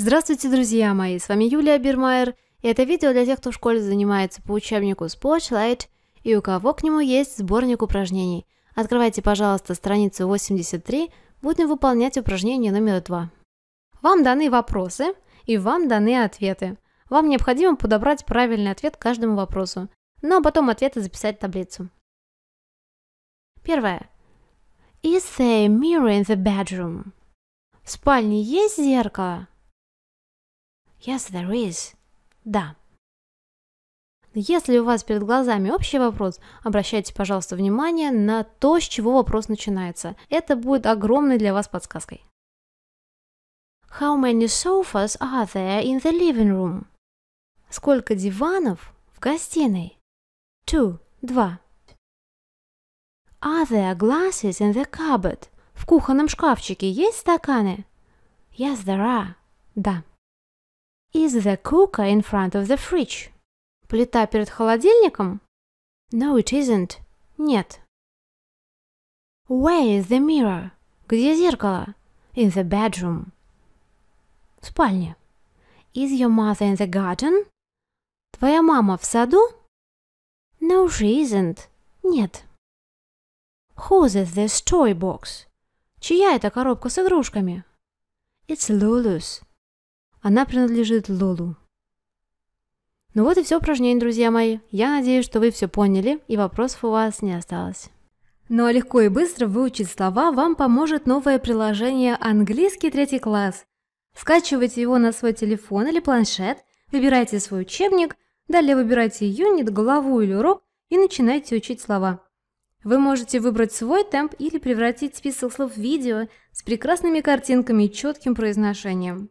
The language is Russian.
Здравствуйте, друзья мои, с вами Юлия Бирмайер, и это видео для тех, кто в школе занимается по учебнику Spotlight и у кого к нему есть сборник упражнений. Открывайте, пожалуйста, страницу 83, будем выполнять упражнение номер 2. Вам даны вопросы и вам даны ответы. Вам необходимо подобрать правильный ответ к каждому вопросу, ну а потом ответы записать в таблицу. Первое. Is there a mirror in the bedroom? В спальне есть зеркало? Yes, there is. Да. Если у вас перед глазами общий вопрос, обращайте, пожалуйста, внимание на то, с чего вопрос начинается. Это будет огромной для вас подсказкой. How many sofas are there in the living room? Сколько диванов в гостиной? Two. Два. Are there glasses in the cupboard? В кухонном шкафчике есть стаканы? Yes, there are. Да. Is the cooker in front of the fridge? Плита перед холодильником? No, it isn't. Нет. Where is the mirror? Где зеркало? In the bedroom. В спальне. Is your mother in the garden? Твоя мама в саду? No, she isn't. Нет. Whose is this toy box? Чья это коробка с игрушками? It's Lulu's. Она принадлежит Лулу. Ну вот и все упражнение, друзья мои. Я надеюсь, что вы все поняли и вопросов у вас не осталось. Ну а легко и быстро выучить слова вам поможет новое приложение «Английский третий класс». Скачивайте его на свой телефон или планшет, выбирайте свой учебник, далее выбирайте юнит, главу или урок и начинайте учить слова. Вы можете выбрать свой темп или превратить список слов в видео с прекрасными картинками и четким произношением.